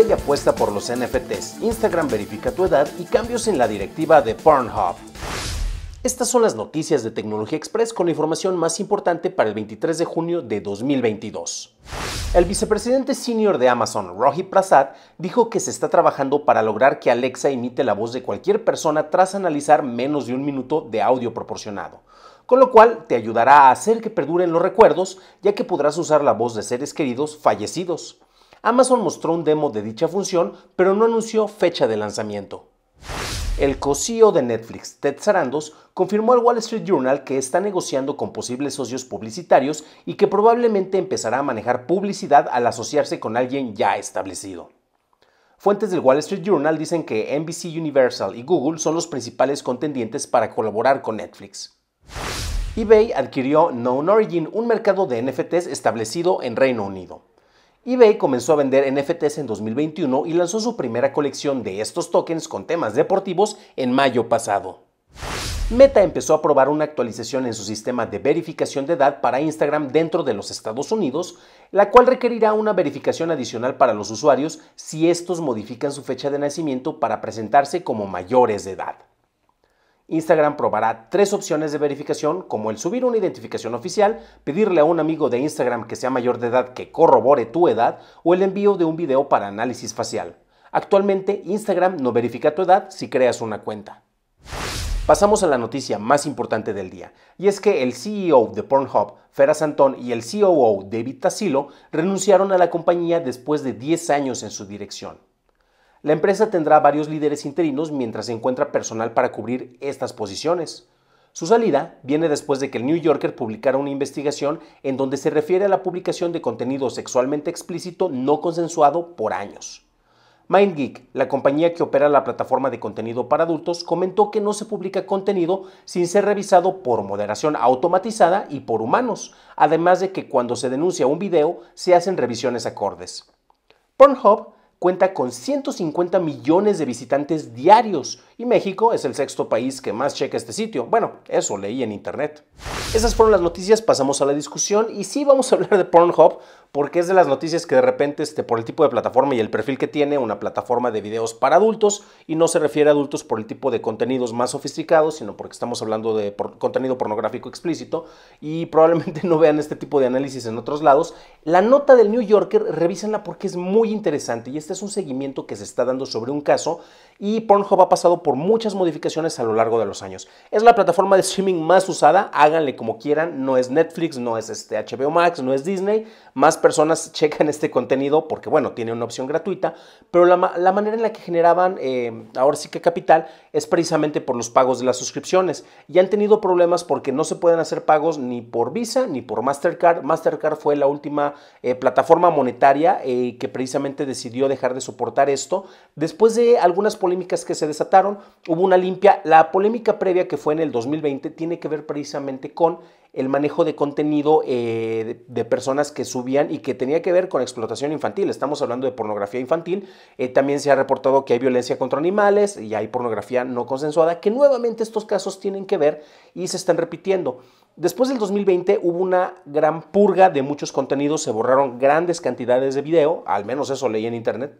y apuesta por los NFTs, Instagram verifica tu edad y cambios en la directiva de Pornhub. Estas son las noticias de Tecnología Express con la información más importante para el 23 de junio de 2022. El vicepresidente senior de Amazon, Rohit Prasad, dijo que se está trabajando para lograr que Alexa imite la voz de cualquier persona tras analizar menos de un minuto de audio proporcionado, con lo cual te ayudará a hacer que perduren los recuerdos, ya que podrás usar la voz de seres queridos fallecidos. Amazon mostró un demo de dicha función, pero no anunció fecha de lanzamiento. El co-CEO de Netflix, Ted Sarandos, confirmó al Wall Street Journal que está negociando con posibles socios publicitarios y que probablemente empezará a manejar publicidad al asociarse con alguien ya establecido. Fuentes del Wall Street Journal dicen que NBC Universal y Google son los principales contendientes para colaborar con Netflix. eBay adquirió Known Origin, un mercado de NFTs establecido en Reino Unido eBay comenzó a vender NFTs en 2021 y lanzó su primera colección de estos tokens con temas deportivos en mayo pasado. Meta empezó a probar una actualización en su sistema de verificación de edad para Instagram dentro de los Estados Unidos, la cual requerirá una verificación adicional para los usuarios si estos modifican su fecha de nacimiento para presentarse como mayores de edad. Instagram probará tres opciones de verificación como el subir una identificación oficial, pedirle a un amigo de Instagram que sea mayor de edad que corrobore tu edad o el envío de un video para análisis facial. Actualmente Instagram no verifica tu edad si creas una cuenta. Pasamos a la noticia más importante del día, y es que el CEO de Pornhub, Feras Antón, y el COO, David Tassilo, renunciaron a la compañía después de 10 años en su dirección. La empresa tendrá varios líderes interinos mientras se encuentra personal para cubrir estas posiciones. Su salida viene después de que el New Yorker publicara una investigación en donde se refiere a la publicación de contenido sexualmente explícito no consensuado por años. MindGeek, la compañía que opera la plataforma de contenido para adultos, comentó que no se publica contenido sin ser revisado por moderación automatizada y por humanos, además de que cuando se denuncia un video se hacen revisiones acordes. Pornhub cuenta con 150 millones de visitantes diarios y México es el sexto país que más checa este sitio. Bueno, eso leí en internet. Esas fueron las noticias, pasamos a la discusión y sí vamos a hablar de Pornhub porque es de las noticias que de repente, este, por el tipo de plataforma y el perfil que tiene, una plataforma de videos para adultos, y no se refiere a adultos por el tipo de contenidos más sofisticados, sino porque estamos hablando de contenido pornográfico explícito, y probablemente no vean este tipo de análisis en otros lados. La nota del New Yorker, revísenla porque es muy interesante, y este es un seguimiento que se está dando sobre un caso, y Pornhub ha pasado por muchas modificaciones a lo largo de los años. Es la plataforma de streaming más usada, háganle como quieran, no es Netflix, no es este HBO Max, no es Disney, más personas checan este contenido porque, bueno, tiene una opción gratuita, pero la, manera en la que generaban eh, ahora sí que capital es precisamente por los pagos de las suscripciones. Y han tenido problemas porque no se pueden hacer pagos ni por Visa ni por Mastercard. Mastercard fue la última eh, plataforma monetaria eh, que precisamente decidió dejar de soportar esto. Después de algunas polémicas que se desataron, hubo una limpia. La polémica previa que fue en el 2020 tiene que ver precisamente con el manejo de contenido eh, de, personas que subían y que tenía que ver con explotación infantil. Estamos hablando de pornografía infantil. Eh, también se ha reportado que hay violencia contra animales y hay pornografía no consensuada, que nuevamente estos casos tienen que ver y se están repitiendo. Después del 2020 hubo una gran purga de muchos contenidos, se borraron grandes cantidades de video, al menos eso leí en internet,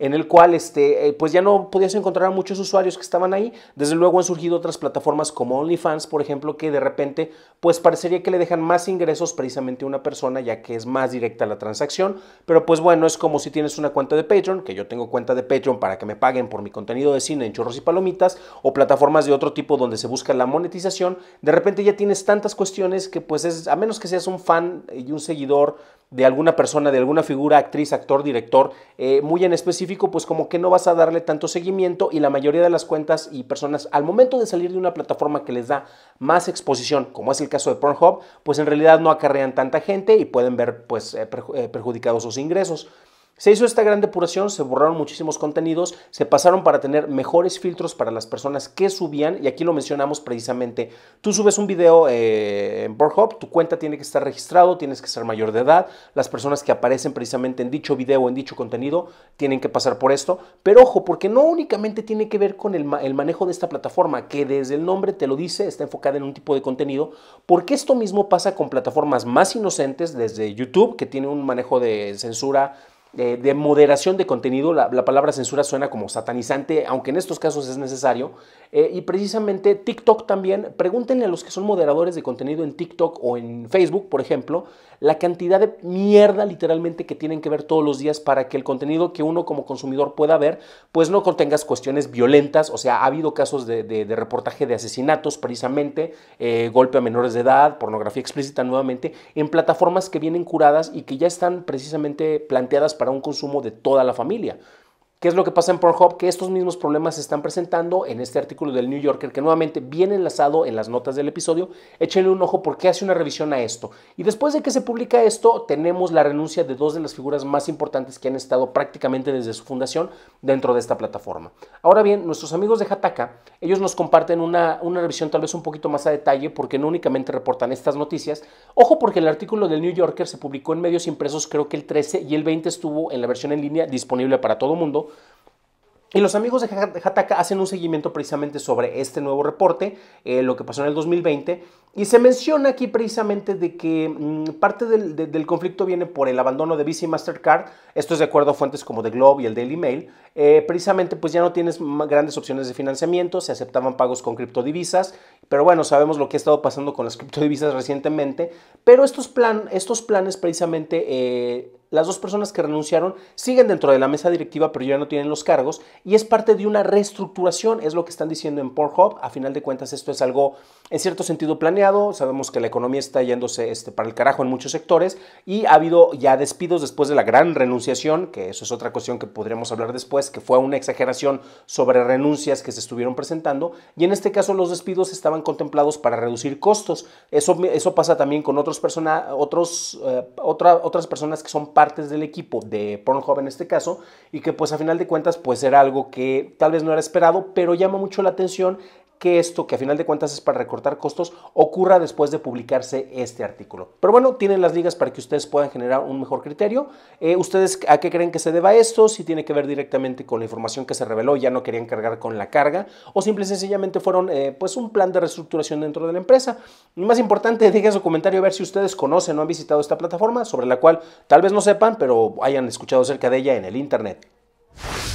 en el cual este, eh, pues ya no podías encontrar a muchos usuarios que estaban ahí. Desde luego han surgido otras plataformas como OnlyFans, por ejemplo, que de repente pues parecería que le dejan más ingresos precisamente a una persona ya que es más directa la transacción. Pero pues bueno, es como si tienes una cuenta de Patreon, que yo tengo cuenta de Patreon para que me paguen por mi contenido de cine en chorros y palomitas, o plataformas de otro tipo donde se busca la monetización. De repente ya tienes tantas cuestiones que pues es, a menos que seas un fan y un seguidor, de alguna persona, de alguna figura, actriz, actor, director, eh, muy en específico, pues como que no vas a darle tanto seguimiento y la mayoría de las cuentas y personas al momento de salir de una plataforma que les da más exposición, como es el caso de Pornhub, pues en realidad no acarrean tanta gente y pueden ver pues eh, eh, perjudicados sus ingresos. Se hizo esta gran depuración, se borraron muchísimos contenidos, se pasaron para tener mejores filtros para las personas que subían, y aquí lo mencionamos precisamente. Tú subes un video eh, en Pornhub, tu cuenta tiene que estar registrado, tienes que ser mayor de edad, las personas que aparecen precisamente en dicho video, en dicho contenido, tienen que pasar por esto. Pero ojo, porque no únicamente tiene que ver con el, el manejo de esta plataforma, que desde el nombre te lo dice, está enfocada en un tipo de contenido, porque esto mismo pasa con plataformas más inocentes, desde YouTube, que tiene un manejo de censura de moderación de contenido, la, palabra censura suena como satanizante, aunque en estos casos es necesario. Eh, y precisamente TikTok también, pregúntenle a los que son moderadores de contenido en TikTok o en Facebook, por ejemplo, la cantidad de mierda literalmente que tienen que ver todos los días para que el contenido que uno como consumidor pueda ver, pues no contengas cuestiones violentas. O sea, ha habido casos de, reportaje de asesinatos precisamente, eh, golpe a menores de edad, pornografía explícita nuevamente, en plataformas que vienen curadas y que ya están precisamente planteadas para un consumo de toda la familia. ¿Qué es lo que pasa en Pornhub? Que estos mismos problemas se están presentando en este artículo del New Yorker, que nuevamente viene enlazado en las notas del episodio. Échenle un ojo porque hace una revisión a esto. Y después de que se publica esto, tenemos la renuncia de dos de las figuras más importantes que han estado prácticamente desde su fundación dentro de esta plataforma. Ahora bien, nuestros amigos de Hataka, ellos nos comparten una, una revisión tal vez un poquito más a detalle porque no únicamente reportan estas noticias. Ojo porque el artículo del New Yorker se publicó en medios impresos creo que el 13 y el 20 estuvo en la versión en línea disponible para todo mundo y los amigos de Hataka hacen un seguimiento precisamente sobre este nuevo reporte, eh, lo que pasó en el 2020, y se menciona aquí precisamente de que mm, parte del, conflicto viene por el abandono de Visa y Mastercard, esto es de acuerdo a fuentes como The Globe y el Daily Mail, eh, precisamente pues ya no tienes grandes opciones de financiamiento, se aceptaban pagos con criptodivisas, pero bueno, sabemos lo que ha estado pasando con las criptodivisas recientemente, pero estos, plan, estos planes precisamente... Eh, las dos personas que renunciaron siguen dentro de la mesa directiva, pero ya no tienen los cargos, y es parte de una reestructuración, es lo que están diciendo en Pornhub. A final de cuentas, esto es algo en cierto sentido planeado. Sabemos que la economía está yéndose este, para el carajo en muchos sectores y ha habido ya despidos después de la gran renunciación, que eso es otra cuestión que podríamos hablar después, que fue una exageración sobre renuncias que se estuvieron presentando. Y en este caso, los despidos estaban contemplados para reducir costos. Eso, eso pasa también con otros otros, eh, otras personas que son partes del equipo de Pornhub en este caso y que pues a final de cuentas pues era algo que tal vez no era esperado, pero llama mucho la atención que esto, que a final de cuentas es para recortar costos, ocurra después de publicarse este artículo. Pero bueno, tienen las ligas para que ustedes puedan generar un mejor criterio. Eh, ¿Ustedes a qué creen que se deba esto? Si tiene que ver directamente con la información que se reveló, ya no querían cargar con la carga, o simple y sencillamente fueron eh, pues un plan de reestructuración dentro de la empresa. Y más importante, dejen su comentario a ver si ustedes conocen o han visitado esta plataforma, sobre la cual tal vez no sepan, pero hayan escuchado acerca de ella en el Internet.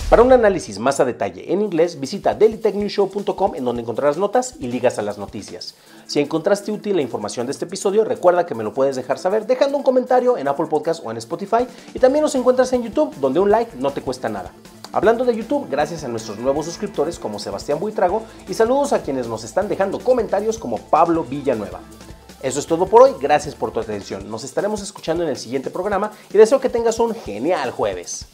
Para un análisis más a detalle en inglés, visita dailytechnewshow.com en donde encontrarás notas y ligas a las noticias. Si encontraste útil la información de este episodio, recuerda que me lo puedes dejar saber dejando un comentario en Apple Podcast o en Spotify y también nos encuentras en YouTube donde un like no te cuesta nada. Hablando de YouTube, gracias a nuestros nuevos suscriptores como Sebastián Buitrago y saludos a quienes nos están dejando comentarios como Pablo Villanueva. Eso es todo por hoy, gracias por tu atención. Nos estaremos escuchando en el siguiente programa y deseo que tengas un genial jueves.